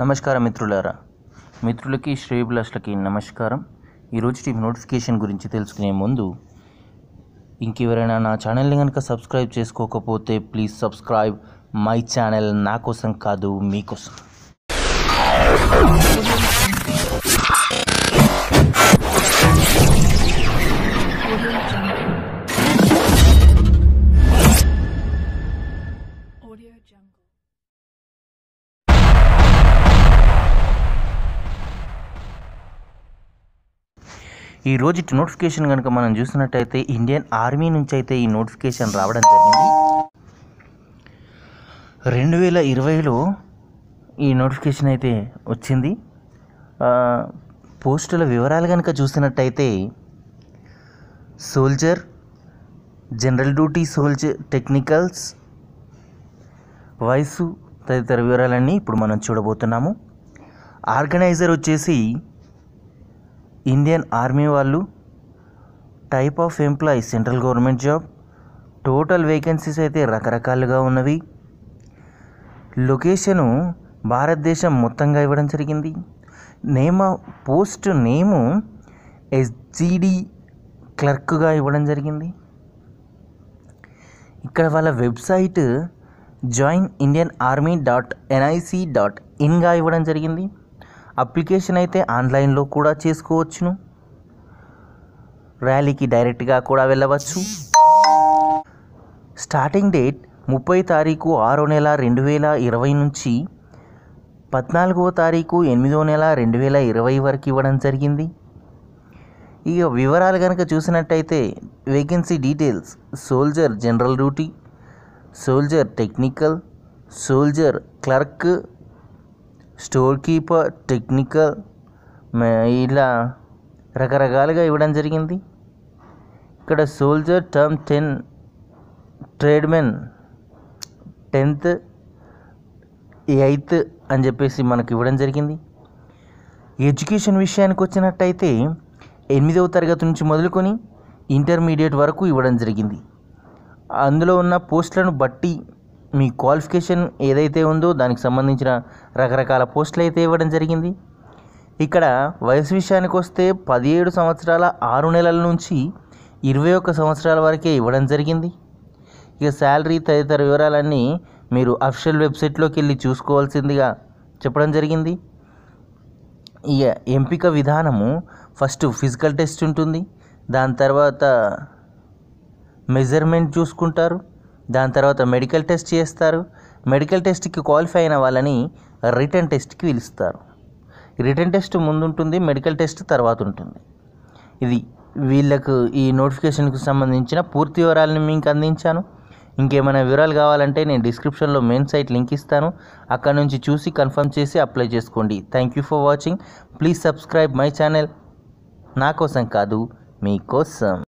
నమస్కారం మిత్రులారా మిత్రులకి శ్రేయభిలాషులకి నమస్కారం ఈరోజు టీవీ నోటిఫికేషన్ గురించి తెలుసుకునే ముందు ఇంకెవరైనా నా ఛానల్ని కనుక సబ్స్క్రైబ్ చేసుకోకపోతే ప్లీజ్ సబ్స్క్రైబ్ మై ఛానల్ నా కోసం కాదు మీకోసం Audio ఈ రోజు నోటిఫికేషన్ కనుక మనం చూసినట్టయితే ఇండియన్ ఆర్మీ నుంచి అయితే ఈ నోటిఫికేషన్ రావడం జరిగింది రెండు వేల ఇరవైలో ఈ నోటిఫికేషన్ అయితే వచ్చింది పోస్టుల వివరాలు కనుక చూసినట్టయితే soldier general duty soldier technicals వయసు తదితర వివరాలన్నీ ఇప్పుడు మనం చూడబోతున్నాము ఆర్గనైజర్ వచ్చేసి ఇండియన్ ఆర్మీ వాళ్ళు type of employee central government job total vacancies అయితే రకరకాలుగా ఉన్నవి లొకేషను భారతదేశం మొత్తంగా ఇవ్వడం జరిగింది నేమ్ పోస్ట్ నేము ఎస్జిడి క్లర్క్గా ఇవ్వడం జరిగింది ఇక్కడ వాళ్ళ website join Indian army dot NIC dot ఇన్గా ఇవ్వడం జరిగింది అప్లికేషన్ అయితే ఆన్లైన్లో కూడా చేసుకోవచ్చును ర్యాలీకి డైరెక్ట్గా కూడా వెళ్ళవచ్చు స్టార్టింగ్ డేట్ ముప్పై తారీఖు ఆరో నెల రెండు వేల ఇరవై నుంచి పద్నాలుగో తారీఖు ఎనిమిదో నెల రెండు వేల ఇరవై వరకు ఇవ్వడం జరిగింది ఇక వివరాలు కనుక చూసినట్టయితే vacancy details soldier general duty soldier technical soldier clerk store keeper technical ఇలా రకరకాలుగా ఇవ్వడం జరిగింది ఇక్కడ soldier term ten tradesmen tenth eighth అని చెప్పేసి మనకు ఇవ్వడం జరిగింది ఎడ్యుకేషన్ విషయానికి వచ్చినట్టయితే ఎనిమిదవ తరగతి నుంచి మొదలుకొని ఇంటర్మీడియట్ వరకు ఇవ్వడం జరిగింది అందులో ఉన్న పోస్టులను బట్టి మీ క్వాలిఫికేషన్ ఏదైతే ఉందో దానికి సంబంధించిన రకరకాల పోస్టులు అయితే ఇవ్వడం జరిగింది ఇక్కడ వయసు విషయానికి వస్తే పదిహేడు సంవత్సరాల ఆరు నెలల నుంచి ఇరవై ఒక్క సంవత్సరాల వరకే ఇవ్వడం జరిగింది ఇక శాలరీ తదితర వివరాలన్నీ మీరు అఫిషియల్ వెబ్సైట్లోకి వెళ్ళి చూసుకోవాల్సిందిగా చెప్పడం జరిగింది ఇక ఎంపిక విధానము ఫస్ట్ ఫిజికల్ టెస్ట్ ఉంటుంది దాని తర్వాత మెజర్మెంట్ చూసుకుంటారు దాని తర్వాత మెడికల్ టెస్ట్ చేస్తారు మెడికల్ టెస్ట్కి క్వాలిఫై అయిన వాళ్ళని రిటర్న్ టెస్ట్కి పిలుస్తారు రిటర్న్ టెస్ట్ ముందు ఉంటుంది మెడికల్ టెస్ట్ తర్వాత ఉంటుంది ఇది వీళ్ళకు ఈ నోటిఫికేషన్కి సంబంధించిన పూర్తి వివరాలను మీకు అందించాను ఇంకేమైనా వివరాలు కావాలంటే నేను డిస్క్రిప్షన్లో మెయిన్ సైట్ లింక్ ఇస్తాను అక్కడ నుంచి చూసి కన్ఫర్మ్ చేసి అప్లై చేసుకోండి thank you for watching please subscribe my channel నా కోసం కాదు మీకోసం